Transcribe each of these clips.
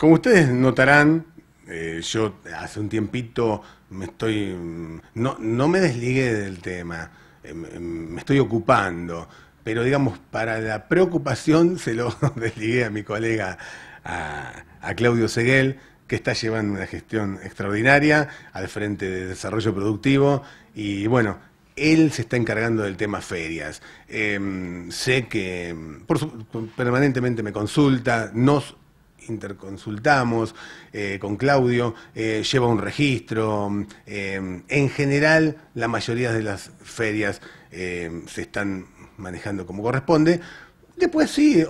Como ustedes notarán, eh, yo hace un tiempito me estoy. Mm, no, me desligué del tema, em, em, me estoy ocupando, pero digamos, para la preocupación se lo desligué a mi colega, a, Claudio Seguel, que está llevando una gestión extraordinaria al frente de desarrollo productivo y bueno, él se está encargando del tema ferias. Em, sé que mm, permanentemente me consulta, nos interconsultamos eh, con Claudio, eh, lleva un registro. Eh, en general, la mayoría de las ferias se están manejando como corresponde. Después sí,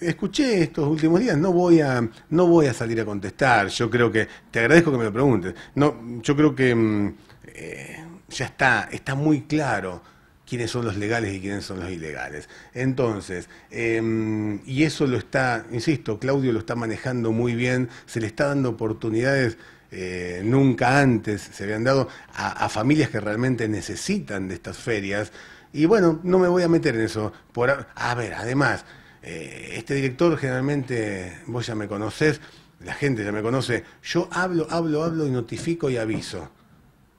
escuché estos últimos días, no voy, a, no voy a salir a contestar. Yo creo que, te agradezco que me lo preguntes. No, yo creo que mm, ya está, está muy claro quiénes son los legales y quiénes son los ilegales. Entonces, em, y eso lo está, insisto, Claudio lo está manejando muy bien, se le está dando oportunidades. Eh, nunca antes se habían dado a, familias que realmente necesitan de estas ferias. Y bueno, no me voy a meter en eso. Por, a, ver, además, eh, este director generalmente, vos ya me conocés, la gente ya me conoce, yo hablo, hablo, hablo y notifico y aviso.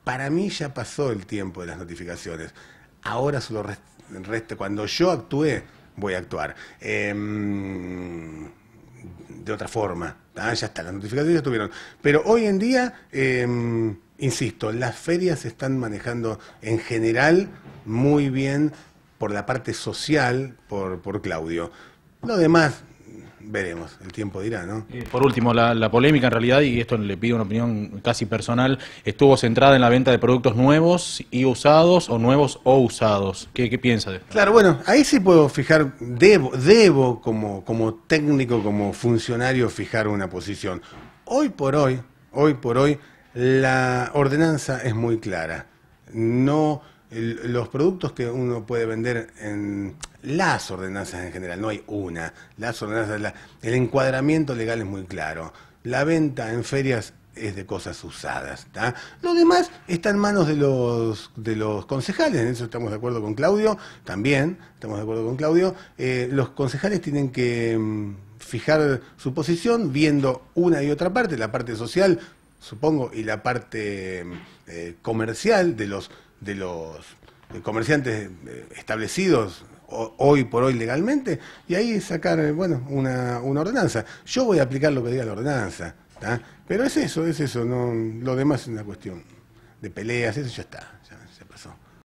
Para mí ya pasó el tiempo de las notificaciones ahora solo reste, Cuando yo actúe, voy a actuar. Em, de otra forma. ¿ah? ya está, las notificaciones ya estuvieron. Pero hoy en día, em, insisto, las ferias se están manejando en general muy bien por la parte social, por, por Claudio. Lo demás, Veremos, el tiempo dirá, ¿no? Eh, por último, la, polémica en realidad, y esto le pido una opinión casi personal, estuvo centrada en la venta de productos nuevos y usados, o nuevos o usados. ¿Qué, piensa de esto? Claro, bueno, ahí sí puedo fijar, debo, debo como, como técnico, como funcionario, fijar una posición. Hoy por hoy, hoy por hoy, la ordenanza es muy clara. No, los productos que uno puede vender en las ordenanzas en general, no hay una, las ordenanzas, el encuadramiento legal es muy claro, la venta en ferias es de cosas usadas. Lo demás está en manos de los, de los concejales, en eso estamos de acuerdo con Claudio, también estamos de acuerdo con Claudio. Eh, los concejales tienen que mm, fijar su posición viendo una y otra parte, la parte social, supongo, y la parte mm, eh, comercial de los, de los eh, comerciantes establecidos hoy por hoy legalmente, y ahí sacar, eh, bueno, una, una ordenanza. Yo voy a aplicar lo que diga la ordenanza, pero es eso, es eso, no, lo demás es una cuestión de peleas, eso ya está, ya se pasó.